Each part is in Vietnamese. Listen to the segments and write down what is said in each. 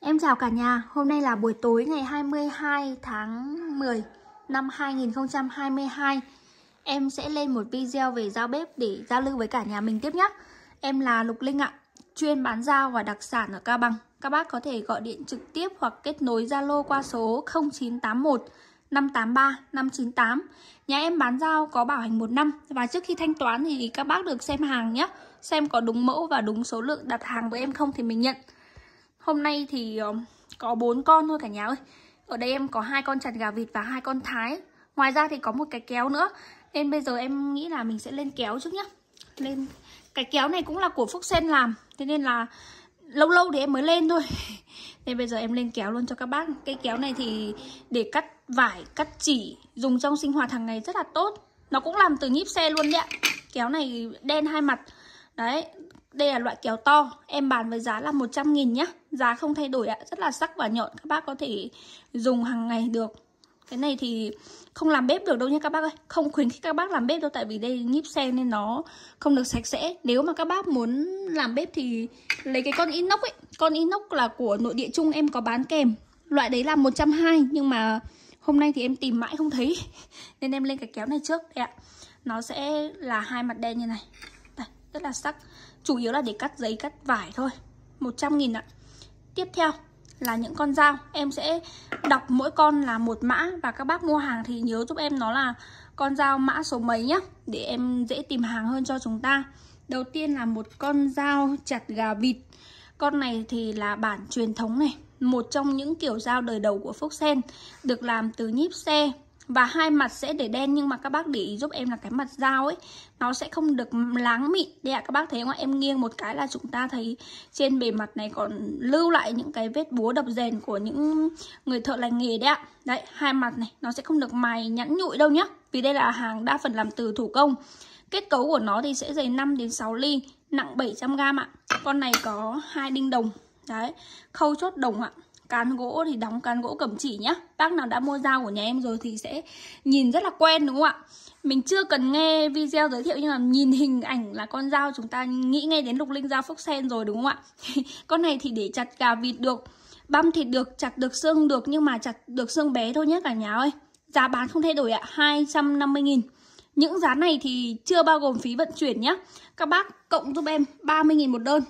Em chào cả nhà, hôm nay là buổi tối ngày 22 tháng 10 năm 2022 Em sẽ lên một video về giao bếp để giao lưu với cả nhà mình tiếp nhé Em là Lục Linh ạ, chuyên bán dao và đặc sản ở Cao Bằng Các bác có thể gọi điện trực tiếp hoặc kết nối Zalo qua số 0981 583 598 Nhà em bán dao có bảo hành 1 năm Và trước khi thanh toán thì các bác được xem hàng nhé Xem có đúng mẫu và đúng số lượng đặt hàng với em không thì mình nhận Hôm nay thì ờ, có bốn con thôi cả nhà ơi Ở đây em có hai con chặt gà vịt và hai con thái Ngoài ra thì có một cái kéo nữa Nên bây giờ em nghĩ là mình sẽ lên kéo trước nhá Lên Cái kéo này cũng là của Phúc Sen làm Thế nên là lâu lâu thì em mới lên thôi Nên bây giờ em lên kéo luôn cho các bác Cái kéo này thì để cắt vải, cắt chỉ Dùng trong sinh hoạt hàng ngày rất là tốt Nó cũng làm từ nhíp xe luôn đấy ạ Kéo này đen hai mặt Đấy, đây là loại kéo to Em bán với giá là 100 nghìn nhá Giá không thay đổi ạ, rất là sắc và nhọn Các bác có thể dùng hàng ngày được Cái này thì không làm bếp được đâu nha các bác ơi Không khuyến khích các bác làm bếp đâu Tại vì đây nhíp xe nên nó không được sạch sẽ Nếu mà các bác muốn làm bếp thì Lấy cái con inox ấy Con inox là của nội địa chung em có bán kèm Loại đấy là 120 Nhưng mà hôm nay thì em tìm mãi không thấy Nên em lên cái kéo này trước Đây ạ Nó sẽ là hai mặt đen như này rất là sắc chủ yếu là để cắt giấy cắt vải thôi 100.000 ạ tiếp theo là những con dao em sẽ đọc mỗi con là một mã và các bác mua hàng thì nhớ giúp em nó là con dao mã số mấy nhá để em dễ tìm hàng hơn cho chúng ta đầu tiên là một con dao chặt gà vịt con này thì là bản truyền thống này một trong những kiểu dao đời đầu của Phúc Sen được làm từ nhíp xe và hai mặt sẽ để đen nhưng mà các bác để ý giúp em là cái mặt dao ấy nó sẽ không được láng mịn đây ạ à, các bác thấy không ạ em nghiêng một cái là chúng ta thấy trên bề mặt này còn lưu lại những cái vết búa đập rèn của những người thợ lành nghề đấy ạ à. đấy hai mặt này nó sẽ không được mài nhẵn nhụi đâu nhá vì đây là hàng đa phần làm từ thủ công Kết cấu của nó thì sẽ dày 5 đến 6 ly, nặng 700 g ạ. Con này có hai đinh đồng. Đấy, khâu chốt đồng ạ cán gỗ thì đóng cán gỗ cẩm chỉ nhá Bác nào đã mua dao của nhà em rồi thì sẽ nhìn rất là quen đúng không ạ Mình chưa cần nghe video giới thiệu nhưng mà nhìn hình ảnh là con dao chúng ta nghĩ ngay đến lục linh dao phúc sen rồi đúng không ạ Con này thì để chặt gà vịt được, băm thịt được, chặt được xương được nhưng mà chặt được xương bé thôi nhé cả nhà ơi Giá bán không thay đổi ạ, 250 nghìn những giá này thì chưa bao gồm phí vận chuyển nhé Các bác cộng giúp em 30.000 một đơn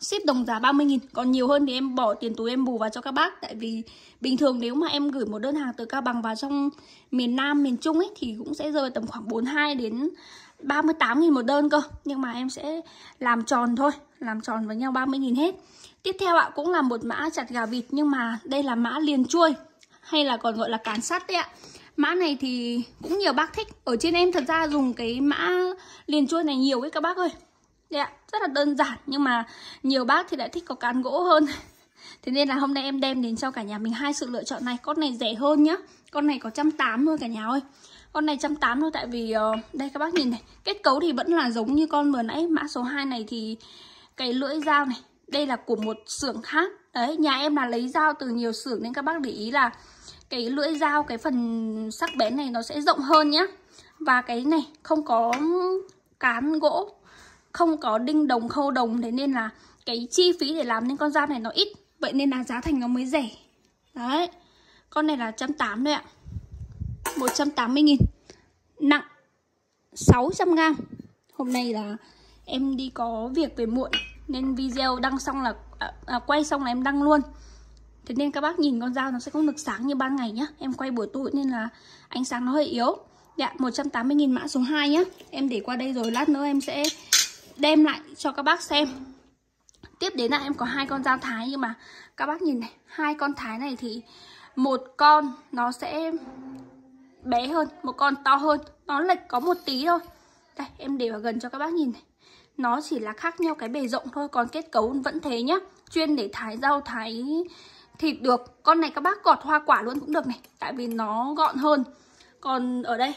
ship đồng giá 30.000 Còn nhiều hơn thì em bỏ tiền túi em bù vào cho các bác Tại vì bình thường nếu mà em gửi một đơn hàng từ Cao Bằng vào trong miền Nam, miền Trung ấy Thì cũng sẽ rơi tầm khoảng 42 đến 38.000 một đơn cơ Nhưng mà em sẽ làm tròn thôi Làm tròn với nhau 30.000 hết Tiếp theo ạ cũng là một mã chặt gà vịt Nhưng mà đây là mã liền chuôi Hay là còn gọi là cán sắt đấy ạ Mã này thì cũng nhiều bác thích Ở trên em thật ra dùng cái mã liền chuôi này nhiều ấy các bác ơi Đấy dạ, rất là đơn giản nhưng mà nhiều bác thì lại thích có cán gỗ hơn Thế nên là hôm nay em đem đến cho cả nhà mình hai sự lựa chọn này Con này rẻ hơn nhá Con này có 180 thôi cả nhà ơi Con này 180 thôi tại vì ờ, Đây các bác nhìn này Kết cấu thì vẫn là giống như con vừa nãy Mã số 2 này thì Cái lưỡi dao này Đây là của một xưởng khác Đấy nhà em là lấy dao từ nhiều xưởng Nên các bác để ý là Cái lưỡi dao cái phần sắc bén này nó sẽ rộng hơn nhá Và cái này không có cán gỗ không có đinh đồng khâu đồng thế nên là cái chi phí để làm nên con dao này nó ít vậy nên là giá thành nó mới rẻ đấy con này là trăm tám thôi ạ 180 nghìn nặng 600 gram hôm nay là em đi có việc về muộn nên video đăng xong là à, à, quay xong là em đăng luôn thế nên các bác nhìn con dao nó sẽ không được sáng như ban ngày nhá em quay buổi tối nên là ánh sáng nó hơi yếu dạ 180.000 mã số 2 nhá em để qua đây rồi lát nữa em sẽ đem lại cho các bác xem tiếp đến là em có hai con dao thái nhưng mà các bác nhìn này hai con thái này thì một con nó sẽ bé hơn một con to hơn nó lệch có một tí thôi đây em để vào gần cho các bác nhìn này nó chỉ là khác nhau cái bề rộng thôi còn kết cấu vẫn thế nhá chuyên để thái rau thái thịt được con này các bác gọt hoa quả luôn cũng được này tại vì nó gọn hơn còn ở đây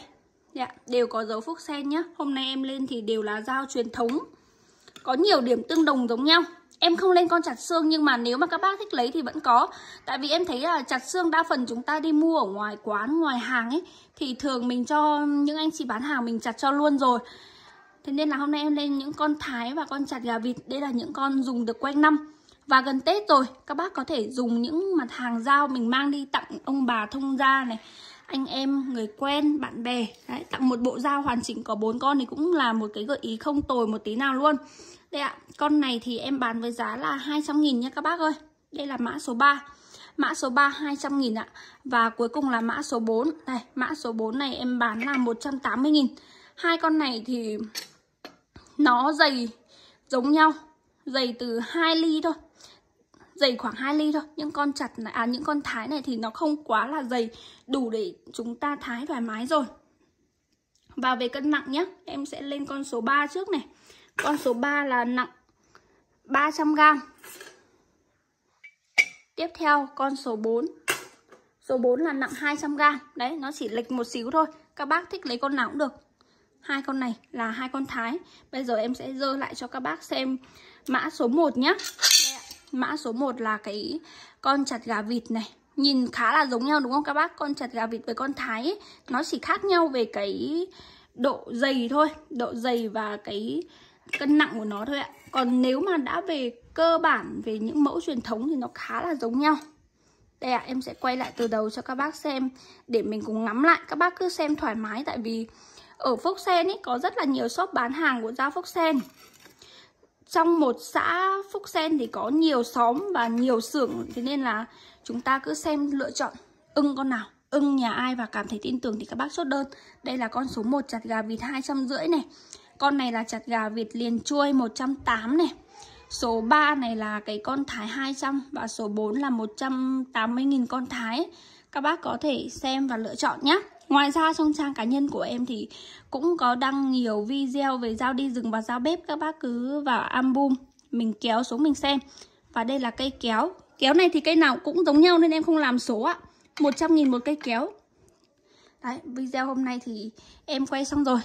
Dạ, đều có dấu phúc sen nhé Hôm nay em lên thì đều là dao truyền thống Có nhiều điểm tương đồng giống nhau Em không lên con chặt xương nhưng mà nếu mà các bác thích lấy thì vẫn có Tại vì em thấy là chặt xương đa phần chúng ta đi mua ở ngoài quán, ngoài hàng ấy Thì thường mình cho những anh chị bán hàng mình chặt cho luôn rồi Thế nên là hôm nay em lên những con thái và con chặt gà vịt Đây là những con dùng được quanh năm Và gần Tết rồi, các bác có thể dùng những mặt hàng dao mình mang đi tặng ông bà thông gia này anh em người quen bạn bè Đấy, tặng một bộ dao hoàn chỉnh có bốn con thì cũng là một cái gợi ý không tồi một tí nào luôn đây ạ con này thì em bán với giá là 200 nghìn nha các bác ơi đây là mã số 3 Mã số 3 200 nghìn ạ. Và cuối cùng là mã số 4. Này, mã số 4 này em bán là 180 nghìn Hai con này thì nó dày giống nhau, dày từ 2 ly thôi dày khoảng 2 ly thôi nhưng con chặt này à những con thái này thì nó không quá là dày đủ để chúng ta thái thoải mái rồi và về cân nặng nhé em sẽ lên con số 3 trước này con số 3 là nặng 300g tiếp theo con số 4 số 4 là nặng 200g đấy nó chỉ lệch một xíu thôi các bác thích lấy con nào cũng được hai con này là hai con thái bây giờ em sẽ dơ lại cho các bác xem mã số 1 nhé Mã số 1 là cái con chặt gà vịt này Nhìn khá là giống nhau đúng không các bác? Con chặt gà vịt với con thái ấy, Nó chỉ khác nhau về cái độ dày thôi Độ dày và cái cân nặng của nó thôi ạ Còn nếu mà đã về cơ bản về những mẫu truyền thống thì nó khá là giống nhau đây ạ, à, em sẽ quay lại từ đầu cho các bác xem Để mình cùng ngắm lại Các bác cứ xem thoải mái Tại vì ở Phúc Sen ý, có rất là nhiều shop bán hàng của Gia Phúc Sen trong một xã Phúc Sen thì có nhiều xóm và nhiều xưởng thế nên là chúng ta cứ xem lựa chọn ưng con nào ưng nhà ai và cảm thấy tin tưởng thì các bác chốt đơn đây là con số 1 chặt gà vịt hai trăm rưỡi này con này là chặt gà vịt liền chuôi 180 này Số 3 này là cái con thái 200 và số 4 là 180.000 con thái. Các bác có thể xem và lựa chọn nhé. Ngoài ra trong trang cá nhân của em thì cũng có đăng nhiều video về dao đi rừng và dao bếp các bác cứ vào album mình kéo xuống mình xem. Và đây là cây kéo. Kéo này thì cây nào cũng giống nhau nên em không làm số ạ. 100.000 một cây kéo. Đấy, video hôm nay thì em quay xong rồi.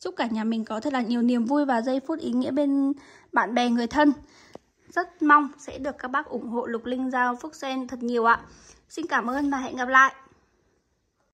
Chúc cả nhà mình có thật là nhiều niềm vui và giây phút ý nghĩa bên bạn bè người thân. Rất mong sẽ được các bác ủng hộ Lục Linh Giao Phúc Sen thật nhiều ạ. Xin cảm ơn và hẹn gặp lại.